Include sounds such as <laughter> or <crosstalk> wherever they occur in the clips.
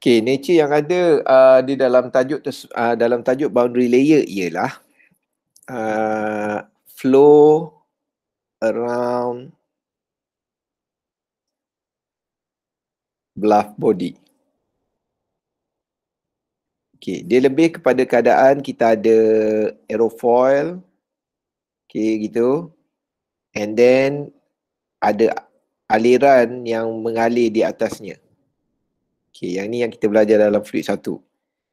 Okay, nature yang ada uh, di dalam tajuk uh, dalam tajuk boundary layer ialah uh, flow around bluff body. Okay, dia lebih kepada keadaan kita ada aerofoil, okay gitu, and then ada aliran yang mengalir di atasnya. Okay, yang ni yang kita belajar dalam fluid satu.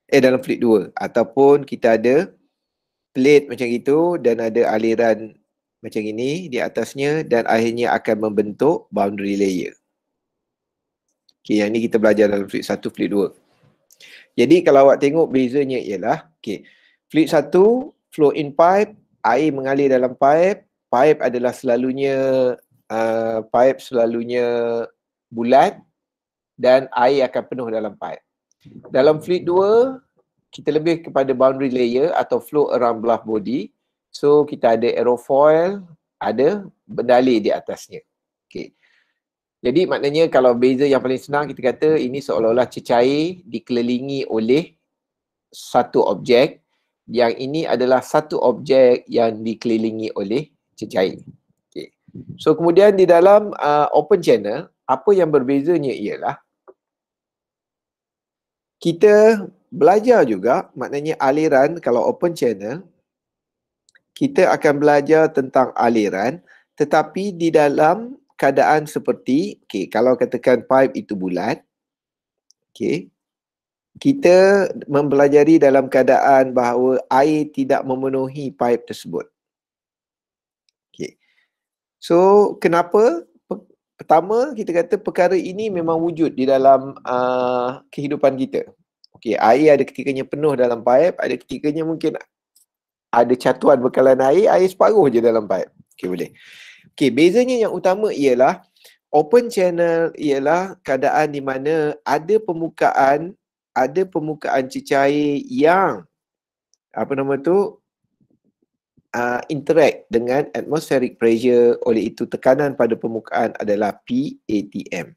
Eh, dalam fluid dua. Ataupun kita ada plate macam itu dan ada aliran macam ini di atasnya dan akhirnya akan membentuk boundary layer. Okay, yang ni kita belajar dalam fluid satu, fluid dua. Jadi kalau awak tengok bezanya ialah, okay, fluid satu, flow in pipe, air mengalir dalam pipe, pipe adalah selalunya uh, pipe selalunya bulat dan air akan penuh dalam pipe. Dalam fluid 2, kita lebih kepada boundary layer atau flow around bluff body. So kita ada aerofoil, ada bendali di atasnya. Okay. Jadi maknanya kalau beza yang paling senang kita kata ini seolah-olah cecair dikelilingi oleh satu objek. Yang ini adalah satu objek yang dikelilingi oleh cecair. Okay. So kemudian di dalam uh, open channel, apa yang berbezanya ialah kita belajar juga maknanya aliran kalau open channel kita akan belajar tentang aliran tetapi di dalam keadaan seperti okey kalau katakan pipe itu bulat okey kita mempelajari dalam keadaan bahawa air tidak memenuhi pipe tersebut okey so kenapa pertama kita kata perkara ini memang wujud di dalam uh, kehidupan kita. Okey, air ada ketikanya penuh dalam paip, ada ketikanya mungkin ada catuan bekalan air, air separuh je dalam paip. Okey boleh. Okey, bezanya yang utama ialah open channel ialah keadaan di mana ada pembukaan, ada pembukaan cecair yang apa nama tu? uh, interact dengan atmospheric pressure oleh itu tekanan pada permukaan adalah PATM.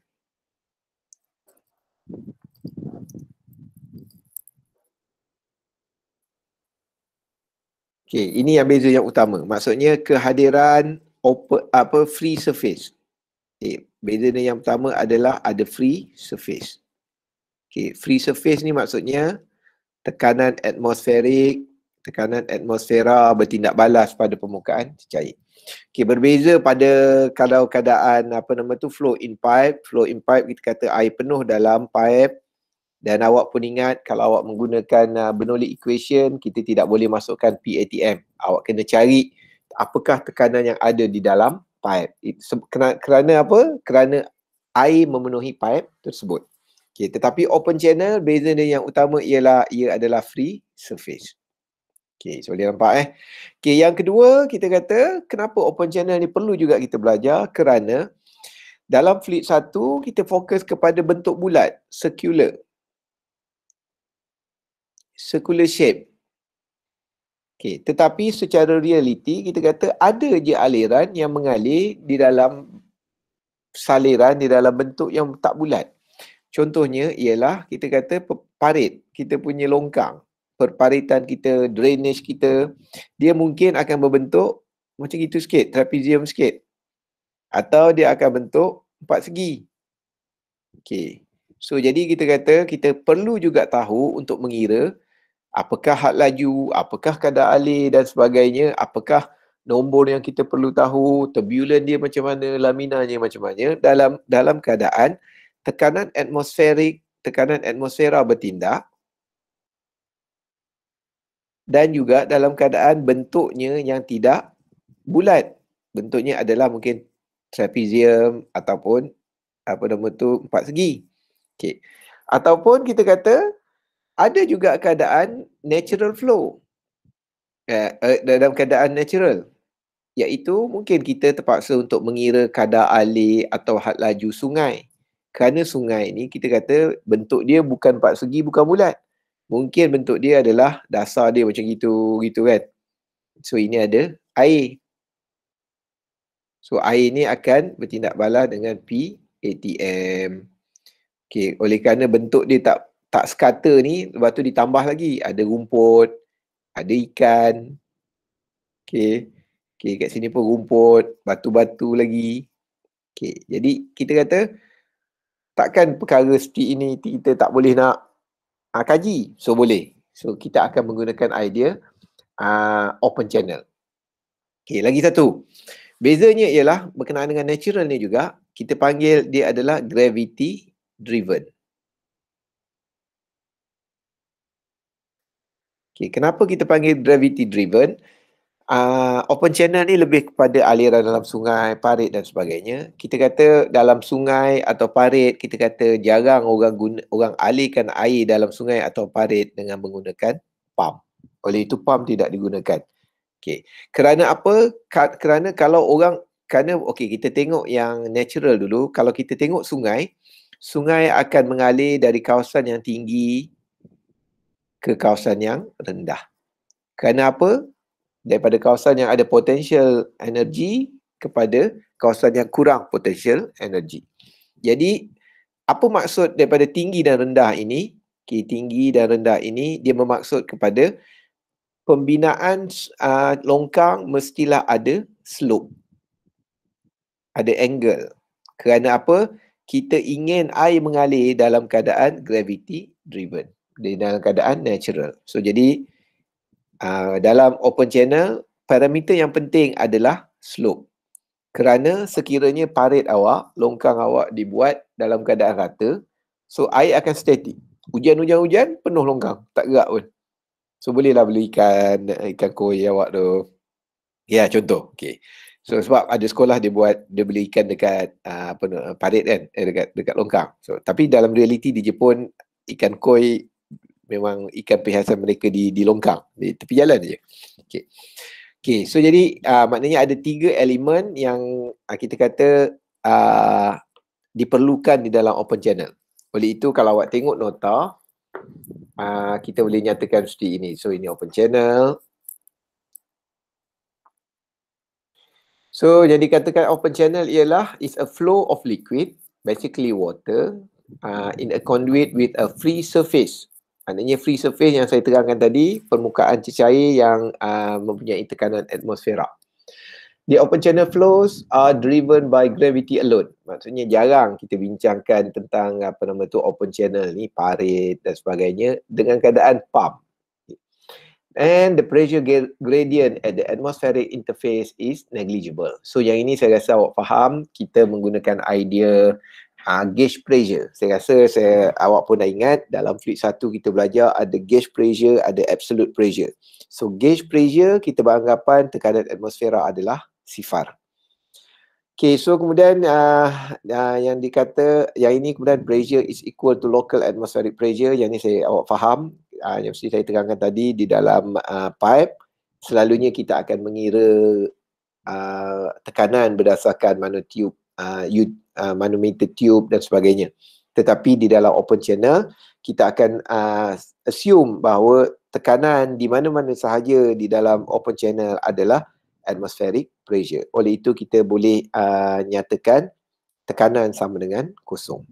Okey, ini yang beza yang utama. Maksudnya kehadiran open, apa free surface. Okey, beza yang pertama adalah ada free surface. Okey, free surface ni maksudnya tekanan atmospherik tekanan atmosfera bertindak balas pada permukaan cecair. Okey berbeza pada kalau keadaan apa nama tu flow in pipe, flow in pipe kita kata air penuh dalam pipe dan awak pun ingat kalau awak menggunakan uh, Bernoulli equation kita tidak boleh masukkan PATM. Awak kena cari apakah tekanan yang ada di dalam pipe. It, se- kerana, kerana apa? Kerana air memenuhi pipe tersebut. Okey tetapi open channel beza dia yang utama ialah ia adalah free surface. Okay, so dia nampak eh. Okay, yang kedua kita kata kenapa open channel ni perlu juga kita belajar kerana dalam fleet satu kita fokus kepada bentuk bulat, circular. Circular shape. Okay, tetapi secara realiti kita kata ada je aliran yang mengalir di dalam saliran di dalam bentuk yang tak bulat. Contohnya ialah kita kata parit, kita punya longkang perparitan kita, drainage kita, dia mungkin akan berbentuk macam itu sikit, trapezium sikit. Atau dia akan bentuk empat segi. Okay. So jadi kita kata kita perlu juga tahu untuk mengira apakah had laju, apakah kadar alir dan sebagainya, apakah nombor yang kita perlu tahu, turbulent dia macam mana, laminanya macam mana dalam dalam keadaan tekanan atmosferik, tekanan atmosfera bertindak dan juga dalam keadaan bentuknya yang tidak bulat. Bentuknya adalah mungkin trapezium ataupun apa nama tu empat segi. Okey. Ataupun kita kata ada juga keadaan natural flow. Eh, eh, dalam keadaan natural iaitu mungkin kita terpaksa untuk mengira kadar alir atau had laju sungai. Kerana sungai ni kita kata bentuk dia bukan empat segi bukan bulat mungkin bentuk dia adalah dasar dia macam gitu gitu kan so ini ada air so air ni akan bertindak balas dengan P ATM Okay. oleh kerana bentuk dia tak tak sekata ni lepas tu ditambah lagi ada rumput ada ikan Okay. Okay. kat sini pun rumput batu-batu lagi Okay. jadi kita kata takkan perkara seperti ini kita tak boleh nak uh, kaji. So boleh. So kita akan menggunakan idea uh, open channel. Okay, lagi satu. Bezanya ialah berkenaan dengan natural ni juga, kita panggil dia adalah gravity driven. Okay, kenapa kita panggil gravity driven? uh, open channel ni lebih kepada aliran dalam sungai, parit dan sebagainya. Kita kata dalam sungai atau parit, kita kata jarang orang guna, orang alihkan air dalam sungai atau parit dengan menggunakan pump. Oleh itu pump tidak digunakan. Okey. Kerana apa? Kerana kalau orang kerana okey kita tengok yang natural dulu, kalau kita tengok sungai, sungai akan mengalir dari kawasan yang tinggi ke kawasan yang rendah. Kerana apa? daripada kawasan yang ada potensial energi kepada kawasan yang kurang potensial energi. Jadi apa maksud daripada tinggi dan rendah ini? Okay, tinggi dan rendah ini dia bermaksud kepada pembinaan uh, longkang mestilah ada slope. Ada angle. Kerana apa? Kita ingin air mengalir dalam keadaan gravity driven. Dalam keadaan natural. So jadi Ah, dalam open channel parameter yang penting adalah slope kerana sekiranya parit awak longkang awak dibuat dalam keadaan rata so air akan static hujan-hujan-hujan penuh longkang tak gerak pun so bolehlah beli ikan ikan koi awak tu ya yeah, contoh okay. So sebab ada sekolah dia buat dia beli ikan dekat ah, apa parit kan eh, dekat dekat longkang. So tapi dalam realiti di Jepun ikan koi memang ikan perhiasan mereka di di longkang di tepi jalan aja. Okey. Okey, so jadi uh, maknanya ada tiga elemen yang uh, kita kata uh, diperlukan di dalam open channel. Oleh itu kalau awak tengok nota uh, kita boleh nyatakan seperti ini. So ini open channel. So jadi katakan open channel ialah is a flow of liquid basically water uh, in a conduit with a free surface maknanya free surface yang saya terangkan tadi permukaan cecair yang uh, mempunyai tekanan atmosfera the open channel flows are driven by gravity alone maksudnya jarang kita bincangkan tentang apa nama tu open channel ni parit dan sebagainya dengan keadaan pump and the pressure gradient at the atmospheric interface is negligible. So yang ini saya rasa awak faham, kita menggunakan idea uh, gauge pressure. Saya rasa saya awak pun dah ingat dalam fluid satu kita belajar ada gauge pressure, ada absolute pressure. So gauge pressure kita beranggapan tekanan atmosfera adalah sifar. Okay, so kemudian uh, uh, yang dikata yang ini kemudian pressure is equal to local atmospheric pressure. Yang ini saya awak faham. Uh, yang mesti saya terangkan tadi di dalam uh, pipe selalunya kita akan mengira uh, tekanan berdasarkan mana tube uh, uh, manometer tube dan sebagainya. Tetapi di dalam open channel kita akan uh, assume bahawa tekanan di mana-mana sahaja di dalam open channel adalah atmospheric pressure. Oleh itu kita boleh uh, nyatakan tekanan sama dengan kosong.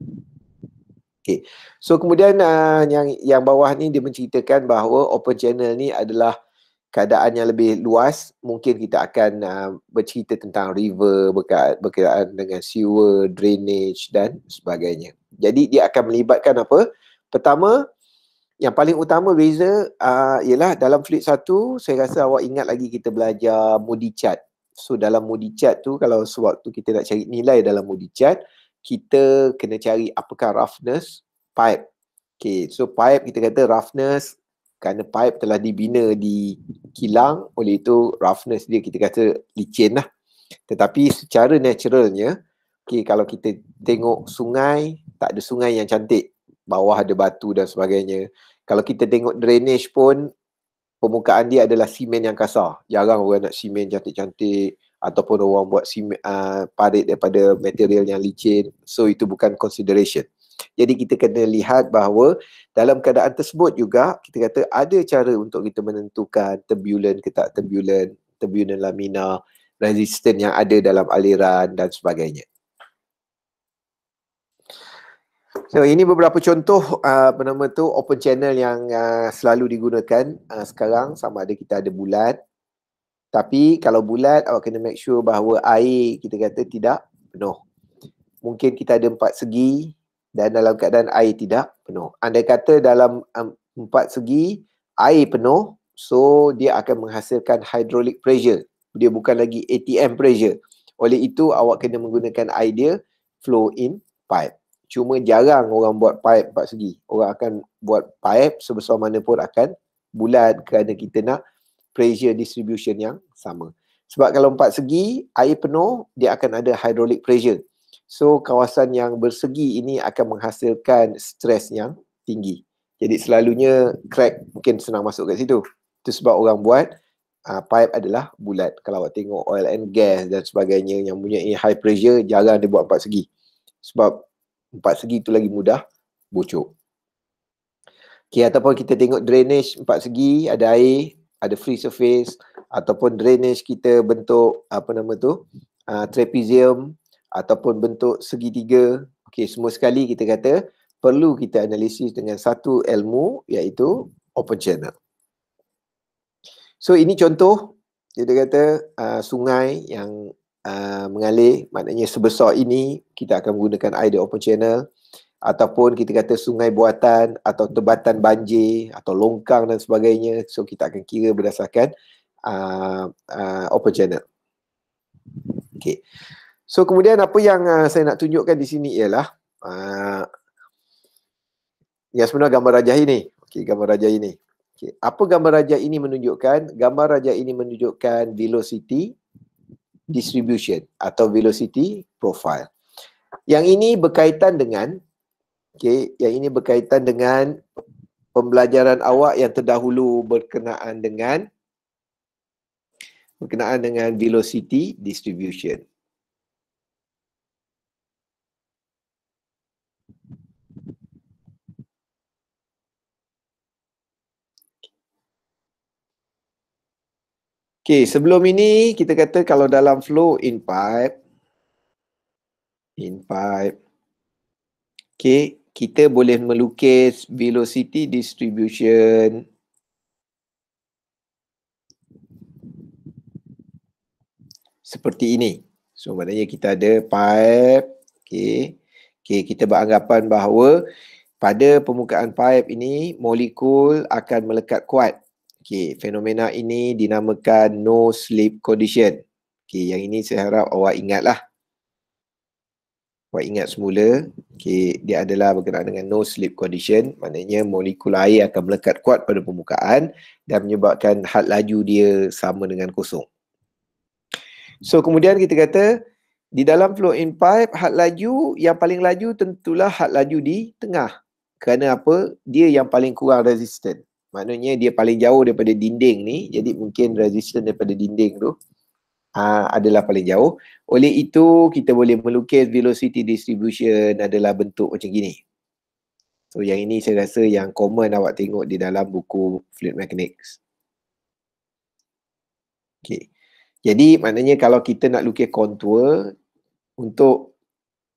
Okay. So kemudian uh, yang yang bawah ni dia menceritakan bahawa open channel ni adalah keadaan yang lebih luas mungkin kita akan uh, bercerita tentang river berkaitan dengan sewer, drainage dan sebagainya. Jadi dia akan melibatkan apa? Pertama yang paling utama beza uh, ialah dalam fluid satu saya rasa awak ingat lagi kita belajar moody chart. So dalam moody chart tu kalau sewaktu kita nak cari nilai dalam moody chart kita kena cari apakah roughness pipe. Okay, so pipe kita kata roughness kerana pipe telah dibina di kilang oleh itu roughness dia kita kata licin lah tetapi secara naturalnya okay, kalau kita tengok sungai tak ada sungai yang cantik bawah ada batu dan sebagainya kalau kita tengok drainage pun permukaan dia adalah simen yang kasar jarang orang nak simen cantik-cantik ataupun orang buat simen, uh, parit daripada material yang licin so itu bukan consideration jadi kita kena lihat bahawa dalam keadaan tersebut juga kita kata ada cara untuk kita menentukan tebulan ke tak tebulan, tebulan lamina, resisten yang ada dalam aliran dan sebagainya. So ini beberapa contoh apa uh, nama tu open channel yang uh, selalu digunakan uh, sekarang sama ada kita ada bulat tapi kalau bulat awak kena make sure bahawa air kita kata tidak penuh. Mungkin kita ada empat segi dan dalam keadaan air tidak penuh. Anda kata dalam um, empat segi air penuh, so dia akan menghasilkan hydraulic pressure. Dia bukan lagi ATM pressure. Oleh itu awak kena menggunakan idea flow in pipe. Cuma jarang orang buat pipe empat segi. Orang akan buat pipe sebesar mana pun akan bulat kerana kita nak pressure distribution yang sama. Sebab kalau empat segi, air penuh, dia akan ada hydraulic pressure. So kawasan yang bersegi ini akan menghasilkan stres yang tinggi. Jadi selalunya crack mungkin senang masuk kat situ. Itu sebab orang buat uh, pipe adalah bulat. Kalau awak tengok oil and gas dan sebagainya yang punya high pressure jarang dia buat empat segi. Sebab empat segi itu lagi mudah bocor. Okay, ataupun kita tengok drainage empat segi, ada air, ada free surface ataupun drainage kita bentuk apa nama tu uh, trapezium ataupun bentuk segitiga okey semua sekali kita kata perlu kita analisis dengan satu ilmu iaitu open channel so ini contoh kita kata uh, sungai yang uh, mengalir maknanya sebesar ini kita akan menggunakan idea open channel ataupun kita kata sungai buatan atau tebatan banjir atau longkang dan sebagainya so kita akan kira berdasarkan uh, uh, open channel okey So kemudian apa yang uh, saya nak tunjukkan di sini ialah uh, yang sebenarnya gambar raja ini. Okey, gambar raja ini. Okay. Apa gambar raja ini menunjukkan? Gambar raja ini menunjukkan velocity distribution atau velocity profile. Yang ini berkaitan dengan okay, yang ini berkaitan dengan pembelajaran awak yang terdahulu berkenaan dengan berkenaan dengan velocity distribution. Okay, sebelum ini kita kata kalau dalam flow in pipe, in pipe, okay, kita boleh melukis velocity distribution. Seperti ini. So, maknanya kita ada pipe. Okay. Okay, kita beranggapan bahawa pada permukaan pipe ini, molekul akan melekat kuat. Okey, fenomena ini dinamakan no sleep condition. Okey, yang ini saya harap awak ingatlah. Awak ingat semula, okey, dia adalah berkenaan dengan no sleep condition, maknanya molekul air akan melekat kuat pada permukaan dan menyebabkan had laju dia sama dengan kosong. So, kemudian kita kata di dalam flow in pipe, had laju yang paling laju tentulah had laju di tengah. Kerana apa? Dia yang paling kurang resistant maknanya dia paling jauh daripada dinding ni jadi mungkin resistance daripada dinding tu aa, ah, adalah paling jauh oleh itu kita boleh melukis velocity distribution adalah bentuk macam gini so yang ini saya rasa yang common awak tengok di dalam buku fluid mechanics Okay, jadi maknanya kalau kita nak lukis contour untuk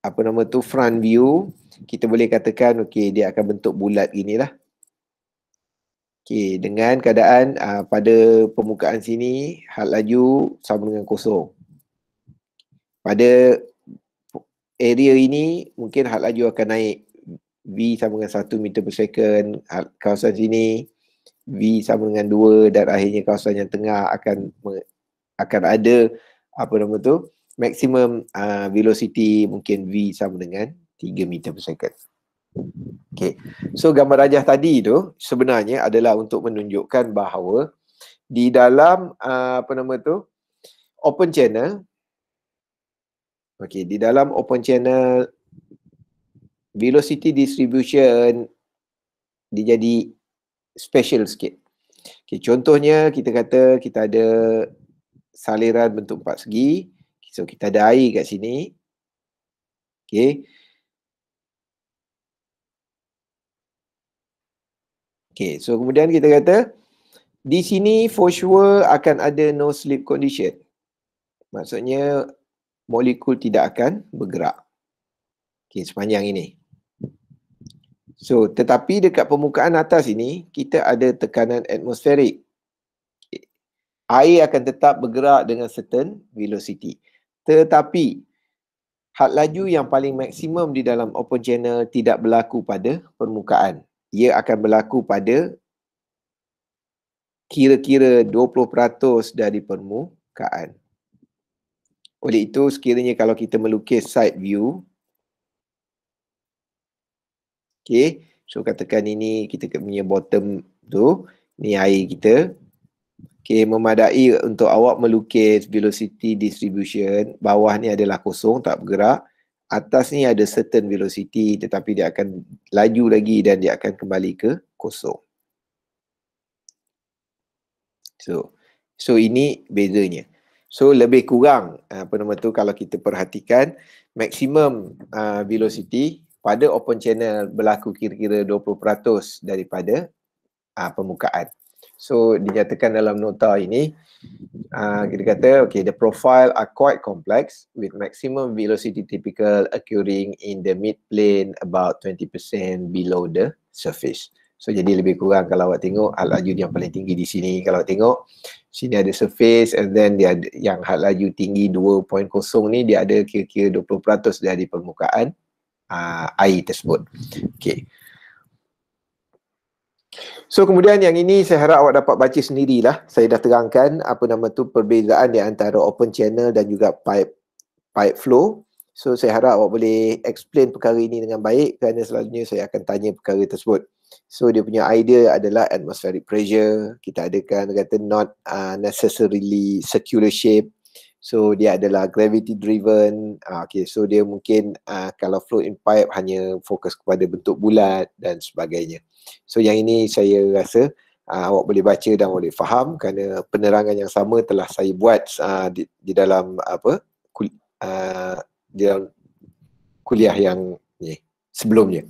apa nama tu front view kita boleh katakan okey dia akan bentuk bulat lah. Okey, dengan keadaan uh, pada permukaan sini hal laju sama dengan kosong. Pada area ini mungkin hal laju akan naik V sama dengan 1 meter per second, kawasan sini V sama dengan 2 dan akhirnya kawasan yang tengah akan akan ada apa nama tu maximum uh, ah, velocity mungkin V sama dengan 3 meter per second. Okay. So gambar rajah tadi tu sebenarnya adalah untuk menunjukkan bahawa di dalam uh, apa nama tu open channel okay di dalam open channel velocity distribution dia jadi special sikit. Okay contohnya kita kata kita ada saliran bentuk empat segi. So kita ada air kat sini. okay. Okay, so kemudian kita kata di sini for sure akan ada no slip condition. Maksudnya molekul tidak akan bergerak. Okay, sepanjang ini. So, tetapi dekat permukaan atas ini, kita ada tekanan atmosferik. Air akan tetap bergerak dengan certain velocity. Tetapi, had laju yang paling maksimum di dalam open channel tidak berlaku pada permukaan ia akan berlaku pada kira-kira 20% dari permukaan. Oleh itu, sekiranya kalau kita melukis side view, okay, so katakan ini kita punya bottom tu, ni air kita, okay, memadai untuk awak melukis velocity distribution, bawah ni adalah kosong, tak bergerak, atas ni ada certain velocity tetapi dia akan laju lagi dan dia akan kembali ke kosong. So so ini bezanya. So lebih kurang apa nama tu kalau kita perhatikan maximum uh, velocity pada open channel berlaku kira-kira 20% daripada uh, permukaan. So dinyatakan dalam nota ini uh, ah, kita kata okay the profile are quite complex with maximum velocity typical occurring in the mid plane about 20% below the surface. So jadi lebih kurang kalau awak tengok hal laju yang paling tinggi di sini kalau awak tengok sini ada surface and then dia ada, yang hal laju tinggi 2.0 ni dia ada kira-kira 20% dari permukaan uh, air tersebut. Okay. So kemudian yang ini saya harap awak dapat baca sendirilah. Saya dah terangkan apa nama tu perbezaan di antara open channel dan juga pipe pipe flow. So saya harap awak boleh explain perkara ini dengan baik kerana selalunya saya akan tanya perkara tersebut. So dia punya idea adalah atmospheric pressure, kita adakan kata not uh, necessarily circular shape So dia adalah gravity driven. Uh, okay, so dia mungkin uh, kalau float in pipe hanya fokus kepada bentuk bulat dan sebagainya. So yang ini saya rasa uh, awak boleh baca dan boleh faham kerana penerangan yang sama telah saya buat uh, di, di dalam apa kul, uh, di dalam kuliah yang ni sebelumnya.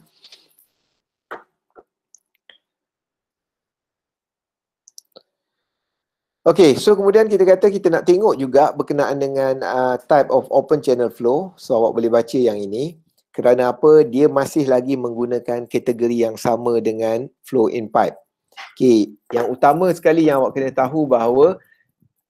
Okay, so kemudian kita kata kita nak tengok juga berkenaan dengan uh, type of open channel flow. So awak boleh baca yang ini. Kerana apa? Dia masih lagi menggunakan kategori yang sama dengan flow in pipe. Okay, yang utama sekali yang awak kena tahu bahawa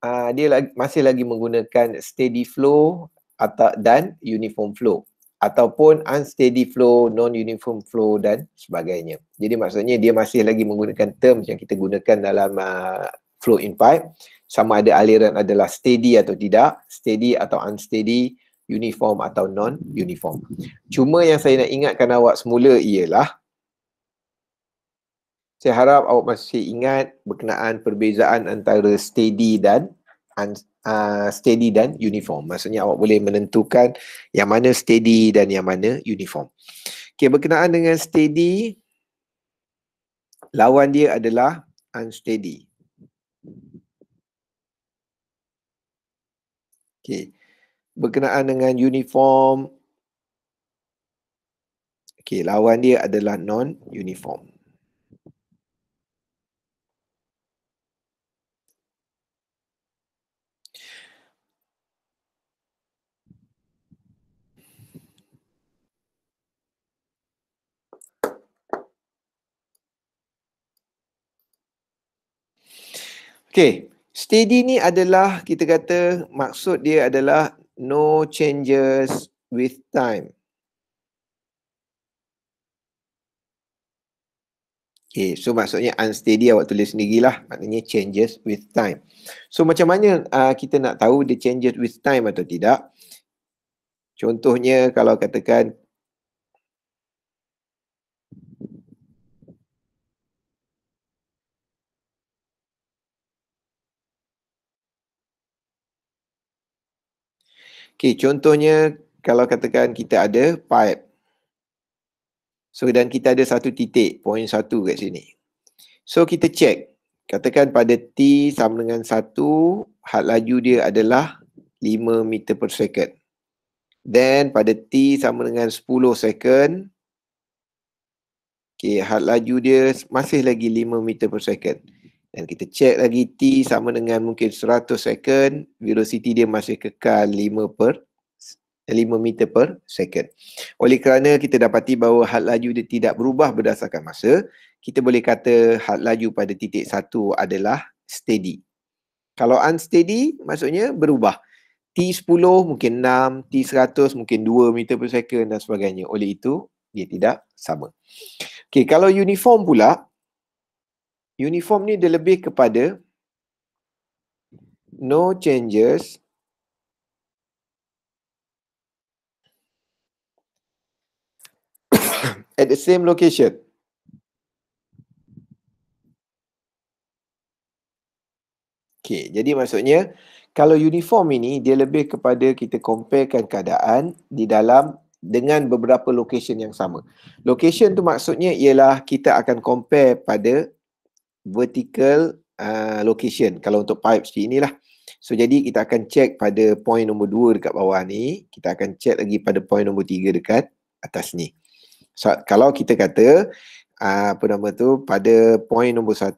uh, dia lagi, masih lagi menggunakan steady flow atau dan uniform flow ataupun unsteady flow, non uniform flow dan sebagainya. Jadi maksudnya dia masih lagi menggunakan term yang kita gunakan dalam uh, flow in pipe sama ada aliran adalah steady atau tidak steady atau unsteady uniform atau non uniform cuma yang saya nak ingatkan awak semula ialah saya harap awak masih ingat berkenaan perbezaan antara steady dan un, uh, steady dan uniform maksudnya awak boleh menentukan yang mana steady dan yang mana uniform okey berkenaan dengan steady lawan dia adalah unsteady Okay. Berkenaan dengan uniform. Okay, lawan dia adalah non-uniform. Okay, steady ni adalah kita kata maksud dia adalah no changes with time. Okay, so maksudnya unsteady awak tulis sendirilah. Maknanya changes with time. So macam mana uh, kita nak tahu dia changes with time atau tidak? Contohnya kalau katakan Okey, contohnya kalau katakan kita ada pipe. So dan kita ada satu titik, point satu kat sini. So kita check. Katakan pada T sama dengan satu, had laju dia adalah 5 meter per second. Then pada T sama dengan 10 second, okay, had laju dia masih lagi 5 meter per second dan kita check lagi T sama dengan mungkin 100 second velocity dia masih kekal 5 per 5 meter per second. Oleh kerana kita dapati bahawa had laju dia tidak berubah berdasarkan masa, kita boleh kata had laju pada titik 1 adalah steady. Kalau unsteady maksudnya berubah. T10 mungkin 6, T100 mungkin 2 meter per second dan sebagainya. Oleh itu dia tidak sama. Okay, kalau uniform pula uniform ni dia lebih kepada no changes <coughs> at the same location. Okay, jadi maksudnya kalau uniform ini dia lebih kepada kita comparekan keadaan di dalam dengan beberapa location yang sama. Location tu maksudnya ialah kita akan compare pada vertical uh, location kalau untuk pipe seperti inilah so jadi kita akan check pada point nombor 2 dekat bawah ni kita akan check lagi pada point nombor 3 dekat atas ni so kalau kita kata uh, apa nama tu pada point nombor 1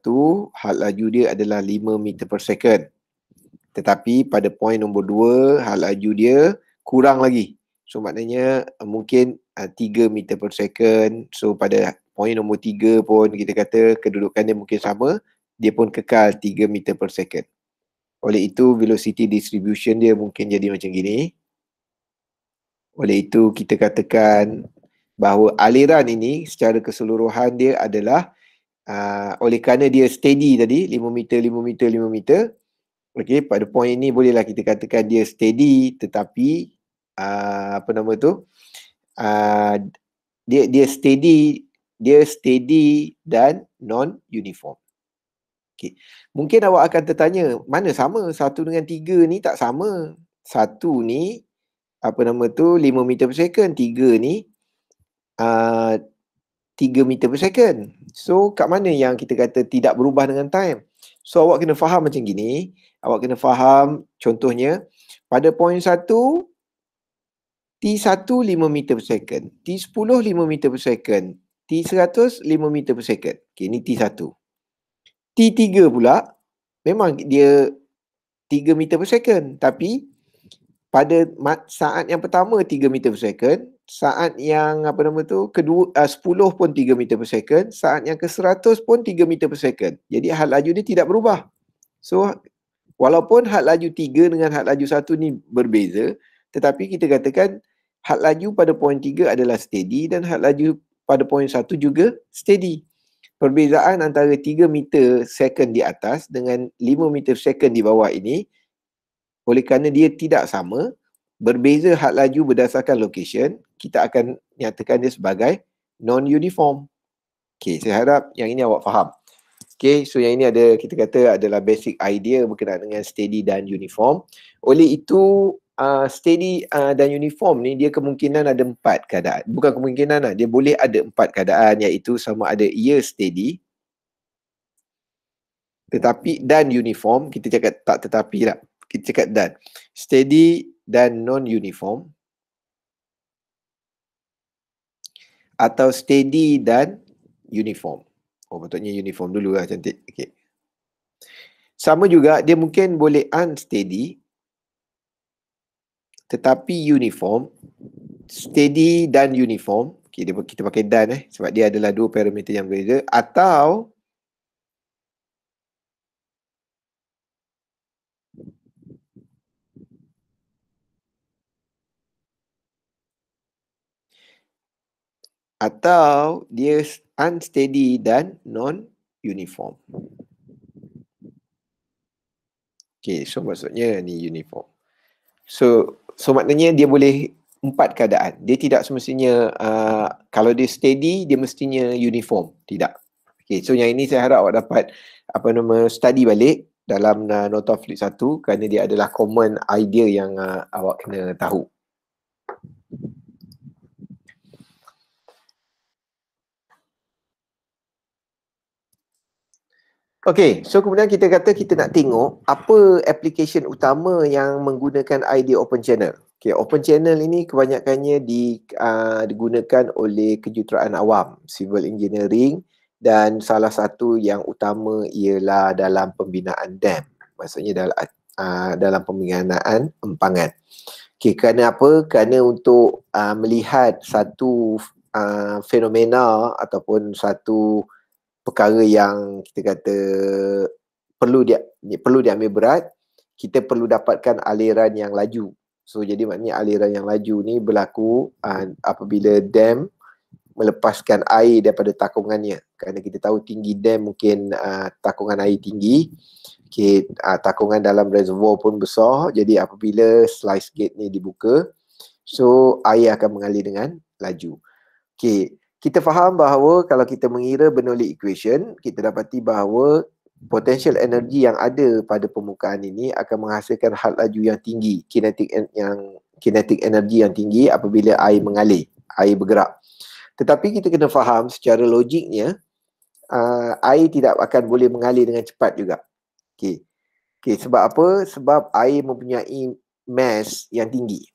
hal laju dia adalah 5 meter per second tetapi pada point nombor 2 hal laju dia kurang lagi so maknanya uh, mungkin uh, 3 meter per second so pada poin nombor tiga, pun kita kata kedudukan dia mungkin sama dia pun kekal tiga meter per second oleh itu velocity distribution dia mungkin jadi macam gini oleh itu kita katakan bahawa aliran ini secara keseluruhan dia adalah uh, oleh kerana dia steady tadi lima meter lima meter lima meter okey pada poin ini bolehlah kita katakan dia steady tetapi uh, apa nama tu uh, dia dia steady dia steady dan non uniform. Okey. Mungkin awak akan tertanya, mana sama? Satu dengan tiga ni tak sama. Satu ni apa nama tu 5 meter per second, tiga ni a uh, 3 meter per second. So kat mana yang kita kata tidak berubah dengan time? So awak kena faham macam gini, awak kena faham contohnya pada point 1 T1 5 meter per second, T10 5 meter per second, T100 5 meter per second. Okay, ni T1. T3 pula memang dia 3 meter per second tapi pada saat yang pertama 3 meter per second, saat yang apa nama tu kedua ah, uh, 10 pun 3 meter per second, saat yang ke 100 pun 3 meter per second. Jadi hal laju dia tidak berubah. So walaupun had laju 3 dengan had laju 1 ni berbeza, tetapi kita katakan had laju pada poin 3 adalah steady dan had laju pada poin satu juga steady. Perbezaan antara 3 meter second di atas dengan 5 meter second di bawah ini oleh kerana dia tidak sama, berbeza had laju berdasarkan location, kita akan nyatakan dia sebagai non-uniform. Okay, saya harap yang ini awak faham. Okay, so yang ini ada kita kata adalah basic idea berkenaan dengan steady dan uniform. Oleh itu, uh, steady uh, dan uniform ni dia kemungkinan ada empat keadaan bukan kemungkinan lah dia boleh ada empat keadaan iaitu sama ada ia steady tetapi dan uniform kita cakap tak tetapi lah kita cakap dan steady dan non uniform atau steady dan uniform oh betulnya uniform dulu lah cantik okay. sama juga dia mungkin boleh unsteady tetapi uniform steady dan uniform okay, dia, kita pakai dan eh sebab dia adalah dua parameter yang berbeza atau atau dia unsteady dan non uniform. Okay, so maksudnya ni uniform. So So maknanya dia boleh empat keadaan. Dia tidak semestinya uh, kalau dia steady dia mestinya uniform. Tidak. Okay, so yang ini saya harap awak dapat apa nama study balik dalam uh, nota flip satu kerana dia adalah common idea yang uh, awak kena tahu. Okay, so kemudian kita kata kita nak tengok apa application utama yang menggunakan ID open channel. Okay, open channel ini kebanyakannya di, uh, digunakan oleh kejuruteraan awam, civil engineering dan salah satu yang utama ialah dalam pembinaan dam. Maksudnya dalam, uh, dalam pembinaan empangan. Okay, kerana apa? Kerana untuk uh, melihat satu uh, fenomena ataupun satu uh, perkara yang kita kata perlu dia perlu diambil berat kita perlu dapatkan aliran yang laju so jadi maknanya aliran yang laju ni berlaku uh, apabila dam melepaskan air daripada takungannya kerana kita tahu tinggi dam mungkin uh, takungan air tinggi okey uh, ah, takungan dalam reservoir pun besar jadi apabila slice gate ni dibuka so air akan mengalir dengan laju okey kita faham bahawa kalau kita mengira Bernoulli equation, kita dapati bahawa potential energi yang ada pada permukaan ini akan menghasilkan had laju yang tinggi, kinetik yang kinetik energi yang tinggi apabila air mengalir, air bergerak. Tetapi kita kena faham secara logiknya uh, air tidak akan boleh mengalir dengan cepat juga. Okey. Okey, sebab apa? Sebab air mempunyai mass yang tinggi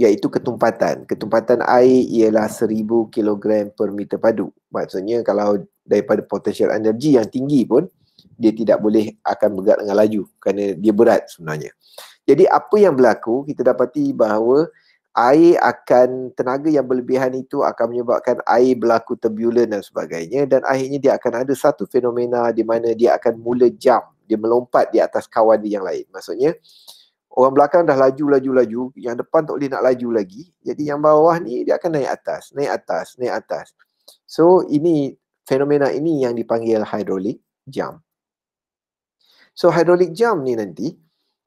iaitu ketumpatan. Ketumpatan air ialah seribu kilogram per meter padu. Maksudnya kalau daripada potensial energi yang tinggi pun dia tidak boleh akan bergerak dengan laju kerana dia berat sebenarnya. Jadi apa yang berlaku kita dapati bahawa air akan tenaga yang berlebihan itu akan menyebabkan air berlaku turbulent dan sebagainya dan akhirnya dia akan ada satu fenomena di mana dia akan mula jump dia melompat di atas kawan dia yang lain. Maksudnya orang belakang dah laju-laju-laju, yang depan tak boleh nak laju lagi. Jadi yang bawah ni dia akan naik atas, naik atas, naik atas. So ini fenomena ini yang dipanggil hydraulic jump. So hydraulic jump ni nanti,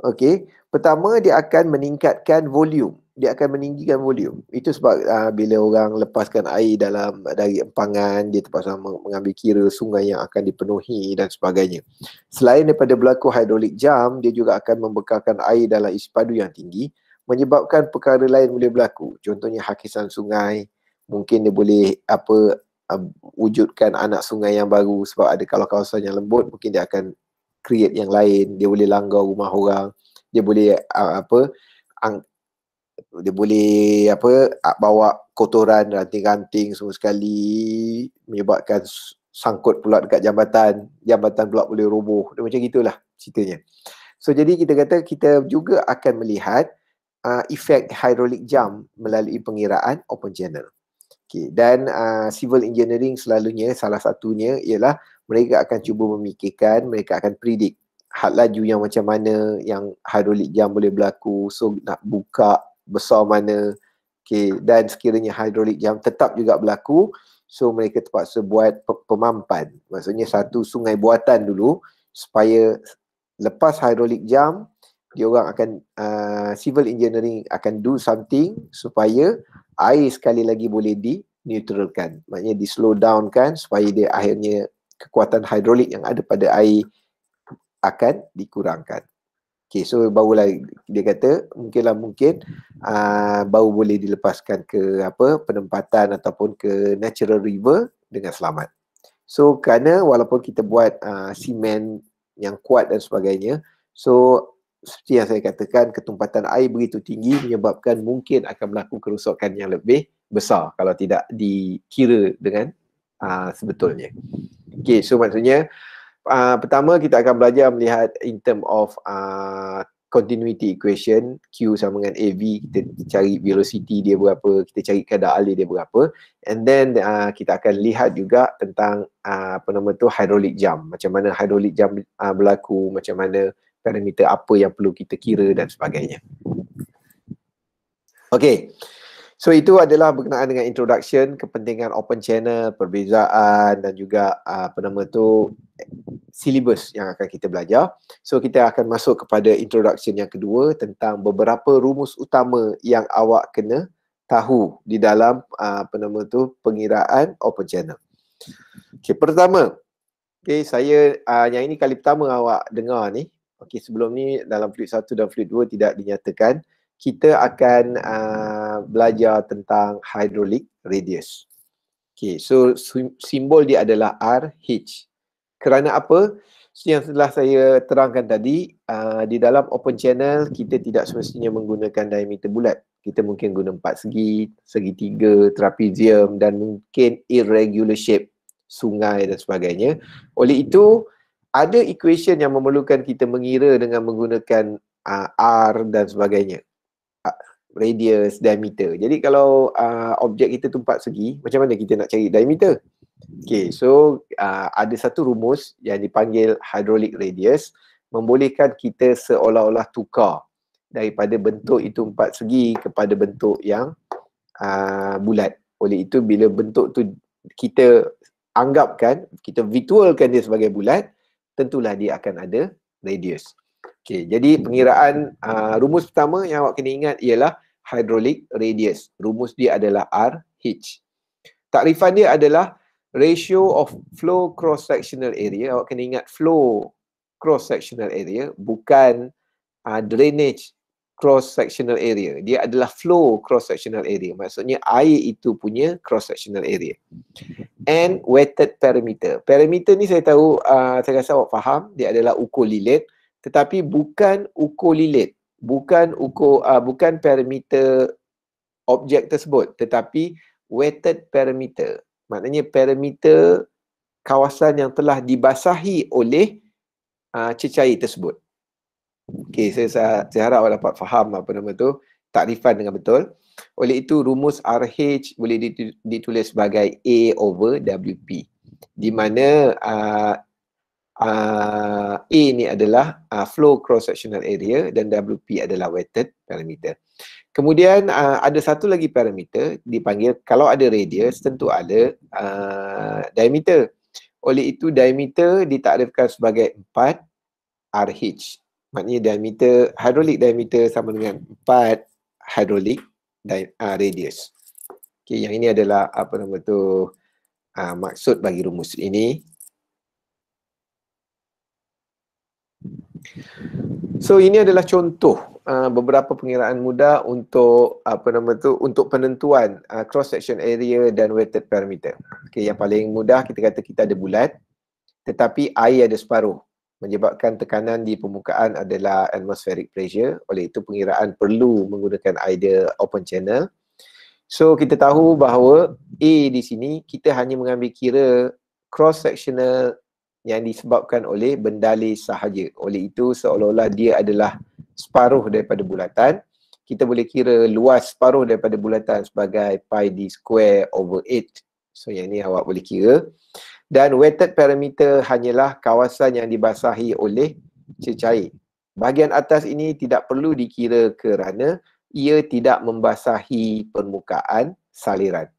okay, pertama dia akan meningkatkan volume dia akan meninggikan volume. Itu sebab uh, bila orang lepaskan air dalam dari empangan, dia terpaksa mengambil kira sungai yang akan dipenuhi dan sebagainya. Selain daripada berlaku hidrolik jam, dia juga akan membekalkan air dalam isi padu yang tinggi menyebabkan perkara lain boleh berlaku. Contohnya hakisan sungai, mungkin dia boleh apa uh, wujudkan anak sungai yang baru sebab ada kalau kawasan yang lembut, mungkin dia akan create yang lain, dia boleh langgar rumah orang, dia boleh uh, apa dia boleh apa bawa kotoran ranting-ranting semua sekali menyebabkan sangkut pula dekat jambatan jambatan pula boleh roboh dan macam gitulah ceritanya so jadi kita kata kita juga akan melihat uh, efek hydraulic jam melalui pengiraan open channel okay. dan uh, civil engineering selalunya salah satunya ialah mereka akan cuba memikirkan mereka akan predict had laju yang macam mana yang hydraulic jam boleh berlaku so nak buka besar mana okay. dan sekiranya hidrolik jam tetap juga berlaku so mereka terpaksa buat pemampan maksudnya satu sungai buatan dulu supaya lepas hidrolik jam dia orang akan uh, civil engineering akan do something supaya air sekali lagi boleh di neutralkan maknanya di slow down kan supaya dia akhirnya kekuatan hidrolik yang ada pada air akan dikurangkan Okay, so barulah dia kata mungkinlah mungkin aa, ah, baru boleh dilepaskan ke apa penempatan ataupun ke natural river dengan selamat. So kerana walaupun kita buat aa, ah, simen yang kuat dan sebagainya, so seperti yang saya katakan ketumpatan air begitu tinggi menyebabkan mungkin akan berlaku kerosakan yang lebih besar kalau tidak dikira dengan aa, ah, sebetulnya. Okay, so maksudnya Ah, pertama kita akan belajar melihat in term of uh, continuity equation Q sama dengan AV kita cari velocity dia berapa kita cari kadar alir dia berapa and then uh, kita akan lihat juga tentang uh, apa nama tu hydraulic jump macam mana hydraulic jump uh, berlaku macam mana parameter apa yang perlu kita kira dan sebagainya Okay So itu adalah berkenaan dengan introduction, kepentingan open channel, perbezaan dan juga uh, apa nama tu syllabus yang akan kita belajar. So kita akan masuk kepada introduction yang kedua tentang beberapa rumus utama yang awak kena tahu di dalam uh, apa nama tu pengiraan open channel. Okey, pertama. Okey, saya uh, yang ini kali pertama awak dengar ni. Okey, sebelum ni dalam fluid 1 dan fluid 2 tidak dinyatakan kita akan uh, belajar tentang hydraulic radius. Okay, so simbol dia adalah RH. Kerana apa? Yang telah saya terangkan tadi, uh, di dalam open channel kita tidak semestinya menggunakan diameter bulat. Kita mungkin guna empat segi, segi tiga, trapezium dan mungkin irregular shape sungai dan sebagainya. Oleh itu, ada equation yang memerlukan kita mengira dengan menggunakan uh, R dan sebagainya radius, diameter. Jadi kalau uh, objek kita tu empat segi, macam mana kita nak cari diameter? Okay, so uh, ada satu rumus yang dipanggil hydraulic radius membolehkan kita seolah-olah tukar daripada bentuk itu empat segi kepada bentuk yang uh, bulat. Oleh itu, bila bentuk tu kita anggapkan, kita virtualkan dia sebagai bulat, tentulah dia akan ada radius. Okay, jadi pengiraan uh, rumus pertama yang awak kena ingat ialah hydraulic radius. Rumus dia adalah RH. Takrifan dia adalah ratio of flow cross sectional area. Awak kena ingat flow cross sectional area bukan uh, drainage cross sectional area. Dia adalah flow cross sectional area. Maksudnya air itu punya cross sectional area. And wetted parameter. Parameter ni saya tahu uh, saya rasa awak faham dia adalah ukur lilit tetapi bukan ukur lilit bukan ukur uh, bukan parameter objek tersebut tetapi weighted parameter maknanya parameter kawasan yang telah dibasahi oleh uh, cecair tersebut okey saya, saya saya harap awak dapat faham apa nama tu takrifan dengan betul oleh itu rumus RH boleh ditulis sebagai A over WP di mana uh, uh, A ni adalah uh, flow cross sectional area dan WP adalah weighted parameter. Kemudian uh, ada satu lagi parameter dipanggil kalau ada radius tentu ada uh, diameter. Oleh itu diameter ditakrifkan sebagai 4 RH. Maknanya diameter hydraulic diameter sama dengan 4 hydraulic uh, radius. Okey yang ini adalah apa nama tu uh, maksud bagi rumus ini So ini adalah contoh uh, beberapa pengiraan mudah untuk apa nama tu untuk penentuan uh, cross section area dan weighted parameter. Okey yang paling mudah kita kata kita ada bulat tetapi air ada separuh menyebabkan tekanan di permukaan adalah atmospheric pressure oleh itu pengiraan perlu menggunakan idea open channel. So kita tahu bahawa A di sini kita hanya mengambil kira cross sectional yang disebabkan oleh bendali sahaja. Oleh itu seolah-olah dia adalah separuh daripada bulatan. Kita boleh kira luas separuh daripada bulatan sebagai pi d square over 8. So yang ni awak boleh kira. Dan weighted parameter hanyalah kawasan yang dibasahi oleh cecair. Bahagian atas ini tidak perlu dikira kerana ia tidak membasahi permukaan saliran.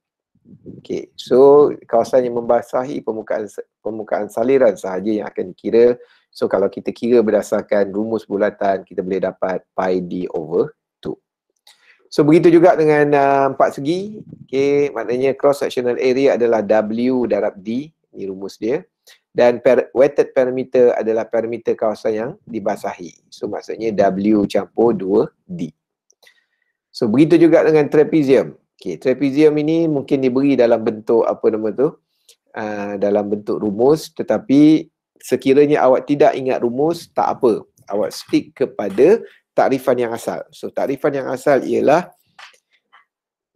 Okay. So kawasan yang membasahi permukaan permukaan saliran sahaja yang akan dikira. So kalau kita kira berdasarkan rumus bulatan, kita boleh dapat pi d over 2. So begitu juga dengan uh, empat segi. Okay. Maknanya cross sectional area adalah W darab D. Ini rumus dia. Dan per, weighted parameter adalah parameter kawasan yang dibasahi. So maksudnya W campur 2D. So begitu juga dengan trapezium. Okay, trapezium ini mungkin diberi dalam bentuk apa nama tu? Uh, dalam bentuk rumus tetapi sekiranya awak tidak ingat rumus, tak apa. Awak stick kepada takrifan yang asal. So takrifan yang asal ialah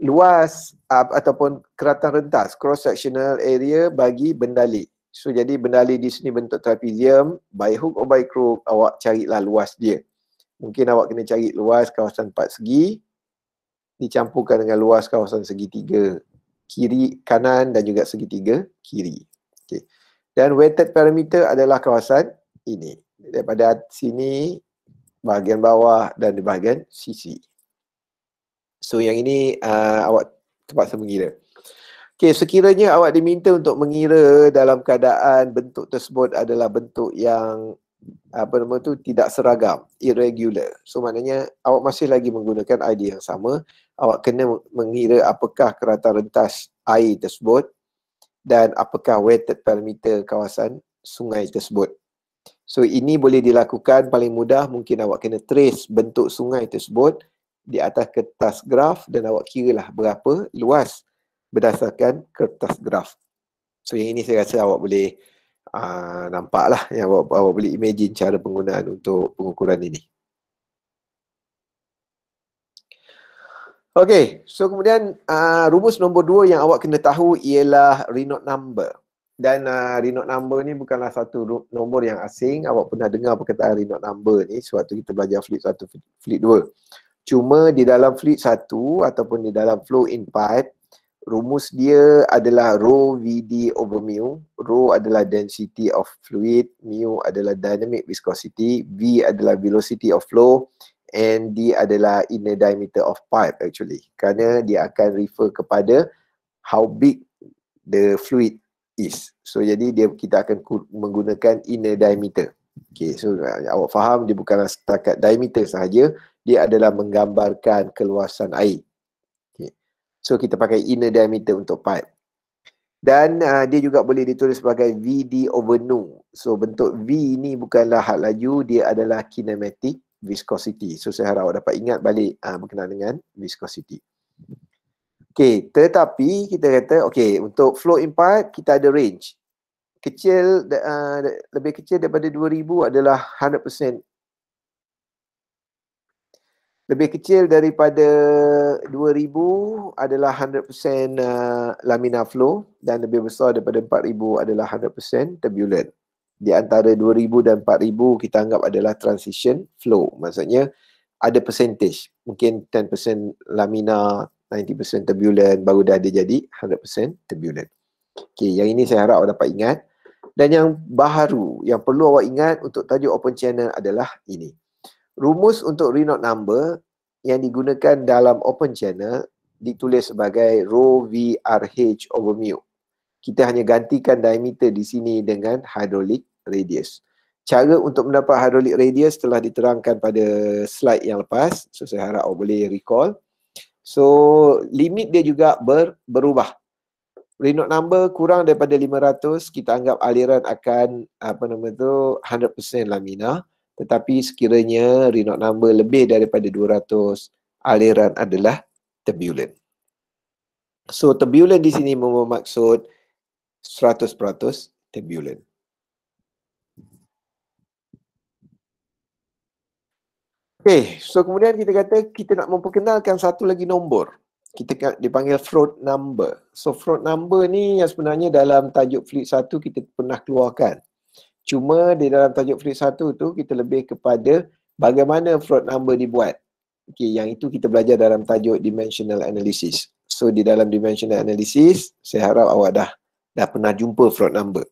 luas uh, ataupun keratan rentas, cross-sectional area bagi bendali. So jadi bendali di sini bentuk trapezium, by hook or by crook, awak carilah luas dia. Mungkin awak kena cari luas kawasan empat segi, dicampurkan dengan luas kawasan segitiga kiri, kanan dan juga segitiga kiri. Okay. Dan weighted parameter adalah kawasan ini. Daripada sini, bahagian bawah dan di bahagian sisi. So yang ini uh, awak terpaksa mengira. Okay, sekiranya awak diminta untuk mengira dalam keadaan bentuk tersebut adalah bentuk yang apa nama tu tidak seragam, irregular. So maknanya awak masih lagi menggunakan idea yang sama awak kena mengira apakah kerata rentas air tersebut dan apakah weighted parameter kawasan sungai tersebut. So ini boleh dilakukan paling mudah mungkin awak kena trace bentuk sungai tersebut di atas kertas graf dan awak kira lah berapa luas berdasarkan kertas graf. So yang ini saya rasa awak boleh uh, ah, nampak lah, yang awak, awak boleh imagine cara penggunaan untuk pengukuran ini. Okay, so kemudian uh, rumus nombor dua yang awak kena tahu ialah Renault Number. Dan uh, ah, Renault Number ni bukanlah satu nombor yang asing. Awak pernah dengar perkataan Renault Number ni sewaktu kita belajar fleet satu, fleet dua. Cuma di dalam fleet satu ataupun di dalam flow in pipe, rumus dia adalah rho vd over mu rho adalah density of fluid mu adalah dynamic viscosity v adalah velocity of flow and D adalah inner diameter of pipe actually kerana dia akan refer kepada how big the fluid is so jadi dia kita akan menggunakan inner diameter okay so awak faham dia bukanlah setakat diameter sahaja dia adalah menggambarkan keluasan air okay so kita pakai inner diameter untuk pipe dan uh, dia juga boleh ditulis sebagai VD over nu. So bentuk V ni bukanlah hal laju, dia adalah kinematik viscosity. So saya harap awak dapat ingat balik uh, berkenaan dengan viscosity. Okay, tetapi kita kata, okay, untuk flow impact, kita ada range. Kecil, uh, lebih kecil daripada 2000 adalah 100%. Lebih kecil daripada 2000 adalah 100% uh, ah, laminar flow dan lebih besar daripada 4000 adalah 100% turbulent di antara 2000 dan 4000 kita anggap adalah transition flow maksudnya ada percentage mungkin 10% lamina 90% turbulent baru dah ada jadi 100% turbulent okey yang ini saya harap awak dapat ingat dan yang baru yang perlu awak ingat untuk tajuk open channel adalah ini rumus untuk Reynolds number yang digunakan dalam open channel ditulis sebagai rho H over mu kita hanya gantikan diameter di sini dengan hydraulic radius. Cara untuk mendapat hydraulic radius telah diterangkan pada slide yang lepas. So saya harap awak boleh recall. So limit dia juga ber, berubah. Renault number kurang daripada 500, kita anggap aliran akan apa nama tu 100% lamina. Tetapi sekiranya Renault number lebih daripada 200, aliran adalah turbulent. So turbulent di sini bermaksud 100% turbulent. Okay, so kemudian kita kata kita nak memperkenalkan satu lagi nombor. Kita dipanggil fraud number. So fraud number ni yang sebenarnya dalam tajuk fluid satu kita pernah keluarkan. Cuma di dalam tajuk fluid satu tu kita lebih kepada bagaimana fraud number dibuat. Okay, yang itu kita belajar dalam tajuk dimensional analysis. So di dalam dimensional analysis, saya harap awak dah dah pernah jumpa fraud number.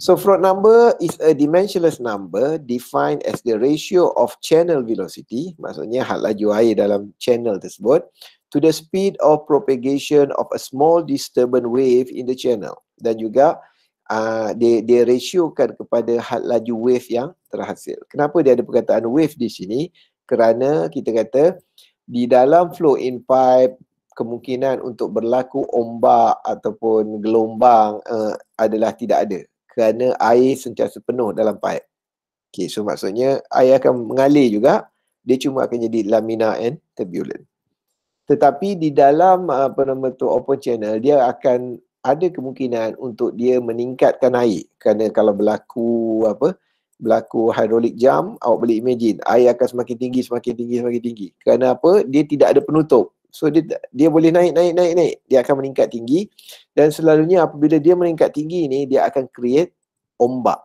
So front number is a dimensionless number defined as the ratio of channel velocity, maksudnya hal laju air dalam channel tersebut, to the speed of propagation of a small disturbance wave in the channel. Dan juga uh, dia, dia ratiokan kepada hal laju wave yang terhasil. Kenapa dia ada perkataan wave di sini? Kerana kita kata di dalam flow in pipe, kemungkinan untuk berlaku ombak ataupun gelombang uh, adalah tidak ada kerana air sentiasa penuh dalam paip. Okay, so maksudnya air akan mengalir juga, dia cuma akan jadi lamina and turbulent. Tetapi di dalam uh, apa nama tu open channel, dia akan ada kemungkinan untuk dia meningkatkan air kerana kalau berlaku apa berlaku hydraulic jump, awak boleh imagine air akan semakin tinggi, semakin tinggi, semakin tinggi. Kerana apa? Dia tidak ada penutup. So dia dia boleh naik naik naik naik dia akan meningkat tinggi dan selalunya apabila dia meningkat tinggi ni dia akan create ombak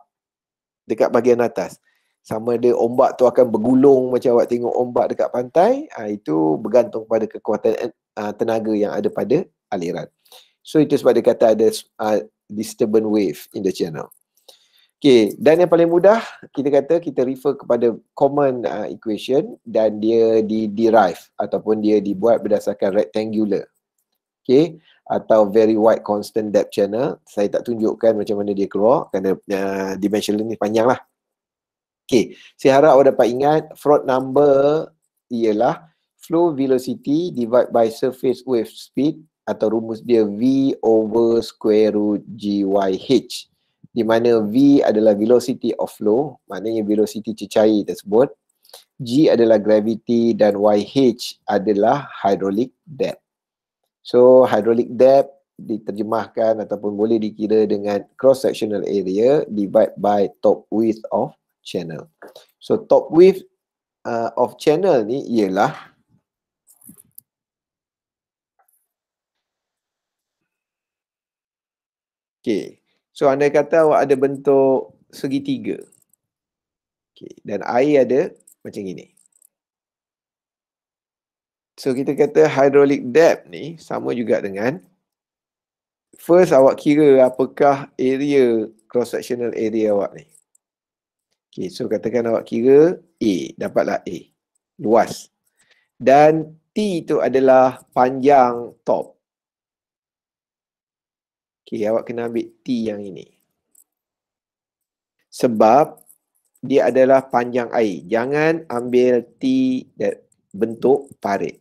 dekat bahagian atas. Sama ada ombak tu akan bergulung macam awak tengok ombak dekat pantai, ha, itu bergantung pada kekuatan ha, tenaga yang ada pada aliran. So itu sebab dia kata ada ha, disturbance wave in the channel. Okay, dan yang paling mudah kita kata kita refer kepada common uh, equation dan dia di derive ataupun dia dibuat berdasarkan rectangular. Okay, atau very wide constant depth channel. Saya tak tunjukkan macam mana dia keluar kerana uh, dimension ni panjang lah. Okay, saya harap awak dapat ingat front number ialah flow velocity divided by surface wave speed atau rumus dia V over square root GYH di mana V adalah velocity of flow, maknanya velocity cecair tersebut. G adalah gravity dan YH adalah hydraulic depth. So hydraulic depth diterjemahkan ataupun boleh dikira dengan cross sectional area divide by top width of channel. So top width uh, of channel ni ialah Okay, So anda kata awak ada bentuk segitiga. Okay. Dan air ada macam ini. So kita kata hydraulic depth ni sama juga dengan first awak kira apakah area cross sectional area awak ni. Okay, so katakan awak kira A, dapatlah A. Luas. Dan T tu adalah panjang top. Okay, awak kena ambil T yang ini. Sebab dia adalah panjang air. Jangan ambil T bentuk parit.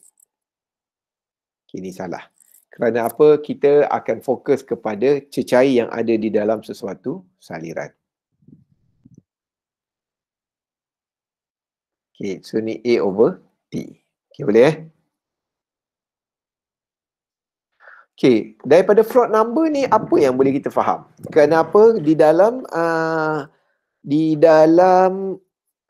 Okay, ini salah. Kerana apa? Kita akan fokus kepada cecair yang ada di dalam sesuatu saliran. Okay, so ni A over T. Okay, boleh eh? Okay, daripada fraud number ni apa yang boleh kita faham? Kenapa di dalam uh, di dalam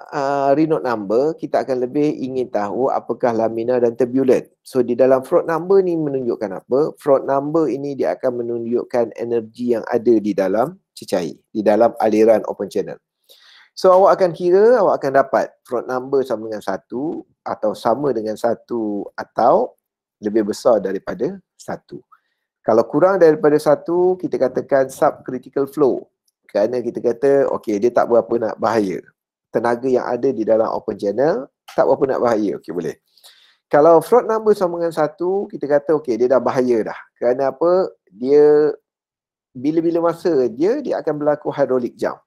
uh, ah, renote number kita akan lebih ingin tahu apakah lamina dan turbulent. So di dalam fraud number ni menunjukkan apa? Fraud number ini dia akan menunjukkan energi yang ada di dalam cecair, di dalam aliran open channel. So awak akan kira, awak akan dapat fraud number sama dengan satu atau sama dengan satu atau lebih besar daripada satu. Kalau kurang daripada satu, kita katakan subcritical flow. Kerana kita kata, okey, dia tak berapa nak bahaya. Tenaga yang ada di dalam open channel, tak berapa nak bahaya. Okey, boleh. Kalau float number sama dengan satu, kita kata, okey, dia dah bahaya dah. Kerana apa? Dia, bila-bila masa dia, dia akan berlaku hydraulic jump.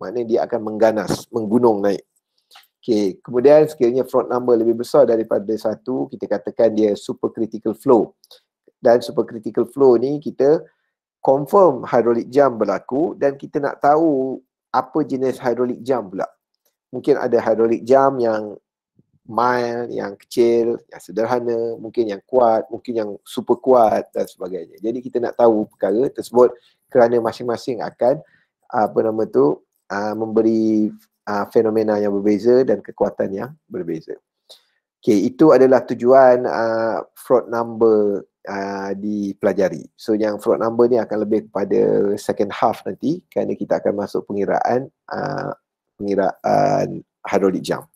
Maknanya dia akan mengganas, menggunung naik. Okay, kemudian sekiranya front number lebih besar daripada satu, kita katakan dia supercritical flow dan supercritical flow ni kita confirm hydraulic jump berlaku dan kita nak tahu apa jenis hydraulic jump pula. Mungkin ada hydraulic jump yang mild, yang kecil, yang sederhana, mungkin yang kuat, mungkin yang super kuat dan sebagainya. Jadi kita nak tahu perkara tersebut kerana masing-masing akan apa nama tu memberi fenomena yang berbeza dan kekuatan yang berbeza. Okay, itu adalah tujuan uh, fraud number uh, dipelajari. So yang float number ni akan lebih kepada second half nanti kerana kita akan masuk pengiraan uh, pengiraan hydraulic jump.